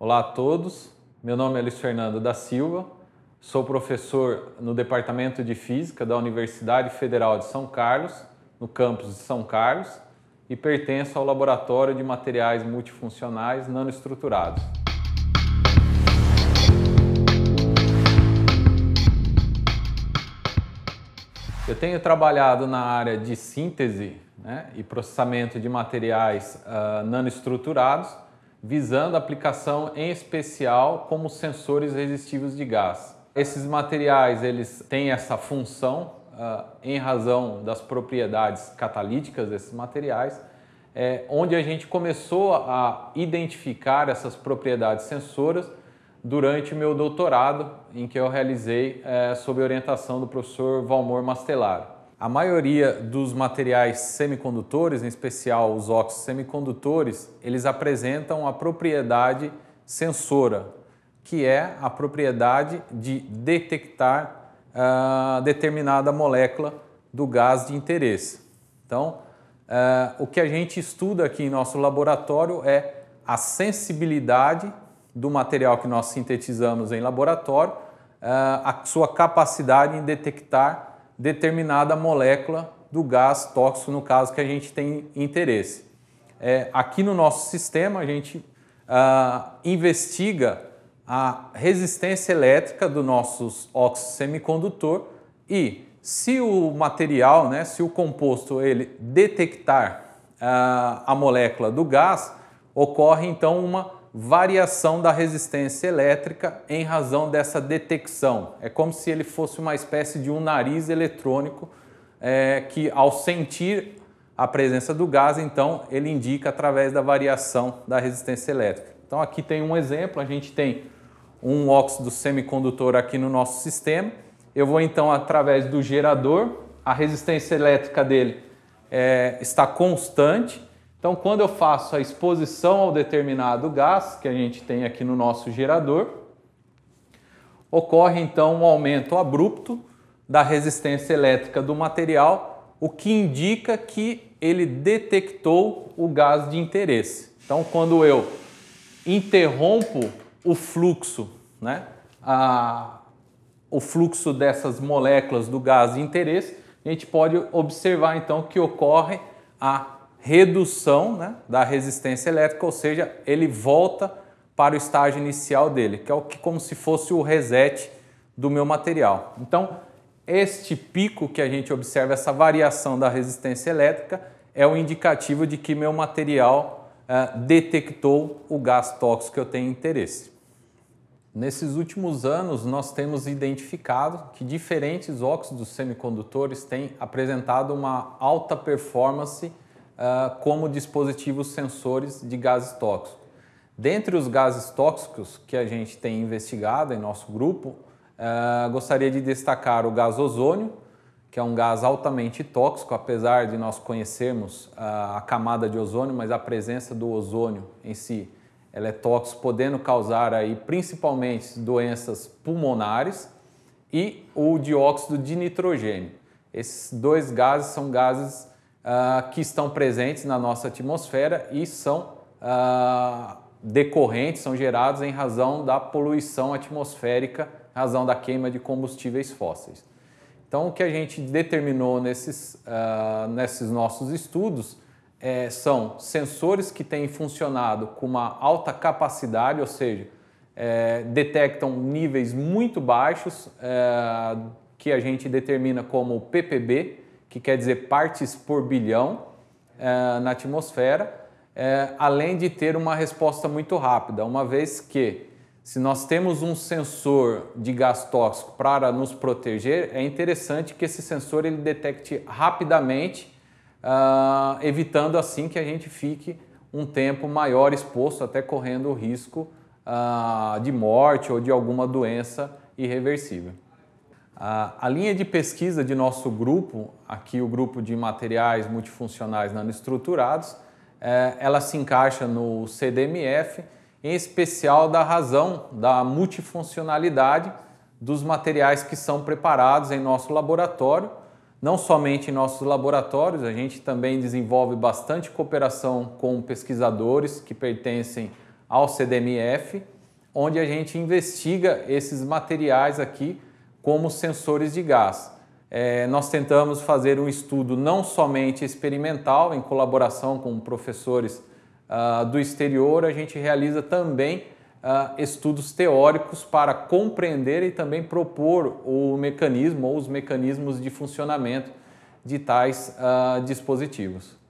Olá a todos, meu nome é Luiz Fernando da Silva, sou professor no Departamento de Física da Universidade Federal de São Carlos, no campus de São Carlos, e pertenço ao Laboratório de Materiais Multifuncionais Nanoestruturados. Eu tenho trabalhado na área de síntese né, e processamento de materiais uh, nanoestruturados visando aplicação em especial como sensores resistivos de gás. Esses materiais eles têm essa função uh, em razão das propriedades catalíticas desses materiais, é, onde a gente começou a identificar essas propriedades sensoras durante meu doutorado, em que eu realizei é, sob orientação do professor Valmor Mastelar a maioria dos materiais semicondutores, em especial os óxidos semicondutores, eles apresentam a propriedade sensora, que é a propriedade de detectar uh, determinada molécula do gás de interesse. Então, uh, o que a gente estuda aqui em nosso laboratório é a sensibilidade do material que nós sintetizamos em laboratório, uh, a sua capacidade em detectar determinada molécula do gás tóxico, no caso que a gente tem interesse. É, aqui no nosso sistema, a gente ah, investiga a resistência elétrica do nosso óxido semicondutor e se o material, né, se o composto ele detectar ah, a molécula do gás, ocorre então uma variação da resistência elétrica em razão dessa detecção. É como se ele fosse uma espécie de um nariz eletrônico é, que, ao sentir a presença do gás, então ele indica através da variação da resistência elétrica. Então aqui tem um exemplo, a gente tem um óxido semicondutor aqui no nosso sistema. Eu vou então através do gerador, a resistência elétrica dele é, está constante, então, quando eu faço a exposição ao determinado gás que a gente tem aqui no nosso gerador, ocorre então um aumento abrupto da resistência elétrica do material, o que indica que ele detectou o gás de interesse. Então, quando eu interrompo o fluxo, né, a, o fluxo dessas moléculas do gás de interesse, a gente pode observar então que ocorre a redução né, da resistência elétrica, ou seja, ele volta para o estágio inicial dele, que é o que, como se fosse o reset do meu material. Então, este pico que a gente observa, essa variação da resistência elétrica, é o um indicativo de que meu material eh, detectou o gás tóxico que eu tenho interesse. Nesses últimos anos, nós temos identificado que diferentes óxidos semicondutores têm apresentado uma alta performance uh, como dispositivos sensores de gases tóxicos. Dentre os gases tóxicos que a gente tem investigado em nosso grupo, uh, gostaria de destacar o gás ozônio, que é um gás altamente tóxico, apesar de nós conhecermos ah, a camada de ozônio, mas a presença do ozônio em si, ela é tóxica, podendo causar aí principalmente doenças pulmonares e o dióxido de nitrogênio. Esses dois gases são gases ah, que estão presentes na nossa atmosfera e são uh, decorrentes, são gerados em razão da poluição atmosférica, razão da queima de combustíveis fósseis. Então, o que a gente determinou nesses, uh, nesses nossos estudos é, são sensores que têm funcionado com uma alta capacidade, ou seja, é, detectam níveis muito baixos, é, que a gente determina como PPB, que quer dizer partes por bilhão é, na atmosfera, é, além de ter uma resposta muito rápida, uma vez que se nós temos um sensor de gás tóxico para nos proteger, é interessante que esse sensor ele detecte rapidamente, uh, evitando assim que a gente fique um tempo maior exposto, até correndo o risco uh, de morte ou de alguma doença irreversível. A linha de pesquisa de nosso grupo, aqui o grupo de materiais multifuncionais nanoestruturados, é, ela se encaixa no CDMF, em especial da razão da multifuncionalidade dos materiais que são preparados em nosso laboratório, não somente em nossos laboratórios, a gente também desenvolve bastante cooperação com pesquisadores que pertencem ao CDMF, onde a gente investiga esses materiais aqui como sensores de gás. É, nós tentamos fazer um estudo não somente experimental, em colaboração com professores uh, do exterior, a gente realiza também uh, estudos teóricos para compreender e também propor o mecanismo ou os mecanismos de funcionamento de tais uh, dispositivos.